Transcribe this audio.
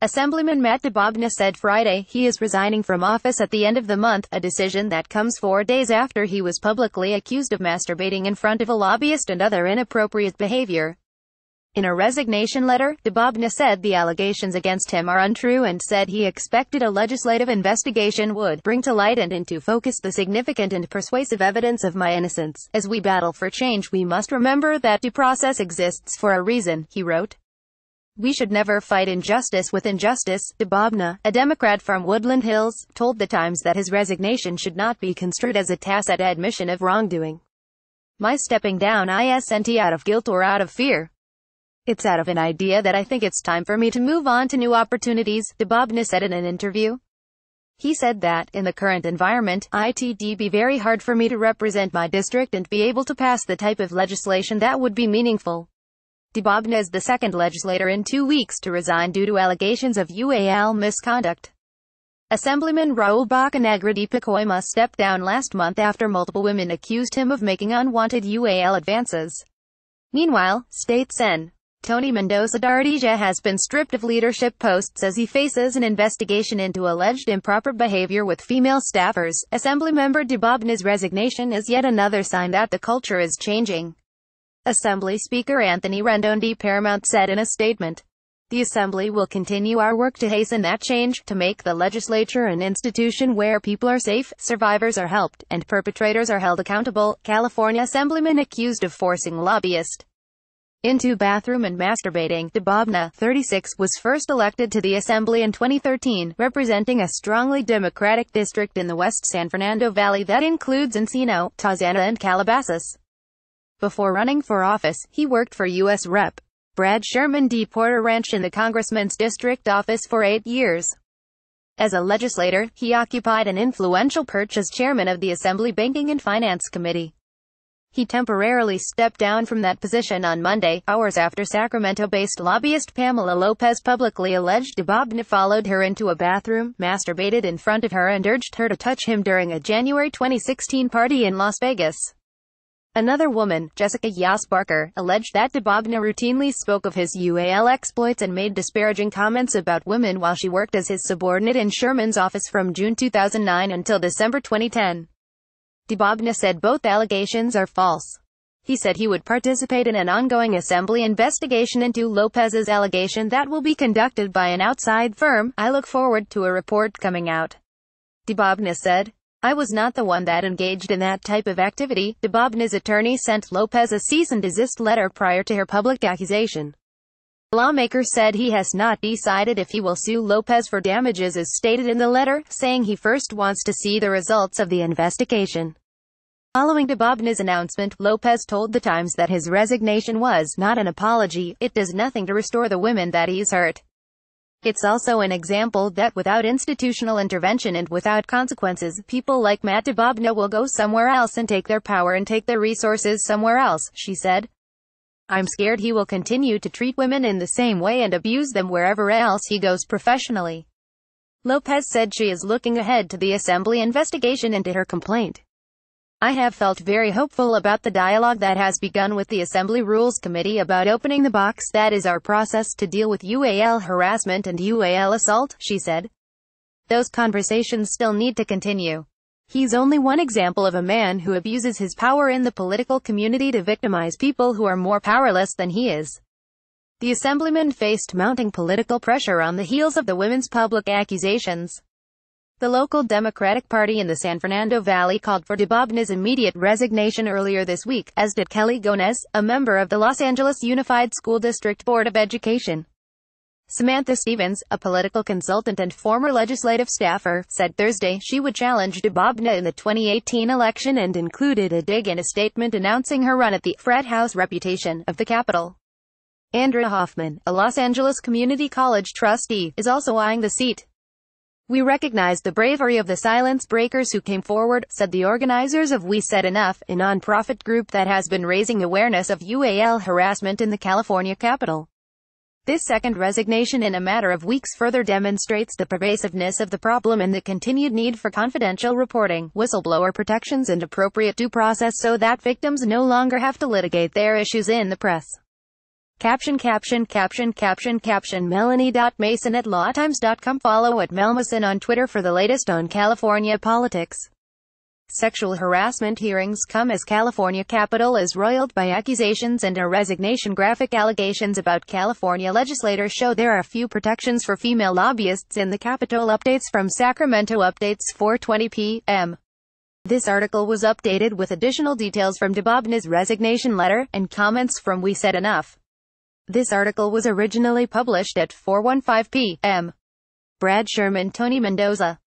Assemblyman Matt DeBobna said Friday he is resigning from office at the end of the month, a decision that comes four days after he was publicly accused of masturbating in front of a lobbyist and other inappropriate behavior. In a resignation letter, DeBobna said the allegations against him are untrue and said he expected a legislative investigation would bring to light and into focus the significant and persuasive evidence of my innocence. As we battle for change we must remember that due process exists for a reason, he wrote. We should never fight injustice with injustice, DeBobna, a Democrat from Woodland Hills, told The Times that his resignation should not be construed as a tacit admission of wrongdoing. My stepping down isn't out of guilt or out of fear. It's out of an idea that I think it's time for me to move on to new opportunities, DeBobna said in an interview. He said that, in the current environment, it'd be very hard for me to represent my district and be able to pass the type of legislation that would be meaningful. Dubovna is the second legislator in two weeks to resign due to allegations of UAL misconduct. Assemblyman Raul Bacanagre Picoima stepped down last month after multiple women accused him of making unwanted UAL advances. Meanwhile, State Sen. Tony Mendoza Dardija has been stripped of leadership posts as he faces an investigation into alleged improper behavior with female staffers. Assemblymember Dubovna's resignation is yet another sign that the culture is changing. Assembly Speaker Anthony Rendon D. Paramount said in a statement. The Assembly will continue our work to hasten that change, to make the legislature an institution where people are safe, survivors are helped, and perpetrators are held accountable. California Assemblyman accused of forcing lobbyist into bathroom and masturbating, DeBobna, 36, was first elected to the Assembly in 2013, representing a strongly Democratic district in the West San Fernando Valley that includes Encino, Tazana, and Calabasas. Before running for office, he worked for U.S. Rep. Brad Sherman D. Porter Ranch in the Congressman's district office for eight years. As a legislator, he occupied an influential perch as chairman of the Assembly Banking and Finance Committee. He temporarily stepped down from that position on Monday, hours after Sacramento-based lobbyist Pamela Lopez publicly alleged Bobna followed her into a bathroom, masturbated in front of her and urged her to touch him during a January 2016 party in Las Vegas. Another woman, Jessica Yas Barker, alleged that Dubovna routinely spoke of his UAL exploits and made disparaging comments about women while she worked as his subordinate in Sherman's office from June 2009 until December 2010. Dubovna said both allegations are false. He said he would participate in an ongoing assembly investigation into Lopez's allegation that will be conducted by an outside firm. I look forward to a report coming out. Dubovna said, I was not the one that engaged in that type of activity. DeBobna's attorney sent Lopez a cease and desist letter prior to her public accusation. The lawmaker said he has not decided if he will sue Lopez for damages as stated in the letter, saying he first wants to see the results of the investigation. Following DeBobna's announcement, Lopez told The Times that his resignation was not an apology, it does nothing to restore the women that he's hurt. It's also an example that without institutional intervention and without consequences, people like Matt will go somewhere else and take their power and take their resources somewhere else, she said. I'm scared he will continue to treat women in the same way and abuse them wherever else he goes professionally. Lopez said she is looking ahead to the assembly investigation into her complaint. I have felt very hopeful about the dialogue that has begun with the Assembly Rules Committee about opening the box that is our process to deal with UAL harassment and UAL assault, she said. Those conversations still need to continue. He's only one example of a man who abuses his power in the political community to victimize people who are more powerless than he is. The assemblyman faced mounting political pressure on the heels of the women's public accusations. The local Democratic Party in the San Fernando Valley called for DeBobna's immediate resignation earlier this week, as did Kelly Gomez, a member of the Los Angeles Unified School District Board of Education. Samantha Stevens, a political consultant and former legislative staffer, said Thursday she would challenge DeBobna in the 2018 election and included a dig in a statement announcing her run at the Fred house reputation of the Capitol. Andrea Hoffman, a Los Angeles Community College trustee, is also eyeing the seat. We recognize the bravery of the silence breakers who came forward, said the organizers of We Said Enough, a nonprofit group that has been raising awareness of UAL harassment in the California capital. This second resignation in a matter of weeks further demonstrates the pervasiveness of the problem and the continued need for confidential reporting, whistleblower protections and appropriate due process so that victims no longer have to litigate their issues in the press. Caption Caption Caption Caption Caption Melanie.Mason at lawtimes.com Follow at Melmason on Twitter for the latest on California politics. Sexual harassment hearings come as California capital is roiled by accusations and a resignation graphic allegations about California legislators show there are few protections for female lobbyists in the Capitol updates from Sacramento updates 4:20 p.m. This article was updated with additional details from DeBobna's resignation letter and comments from We Said Enough. This article was originally published at 4:15 p.m. Brad Sherman, Tony Mendoza.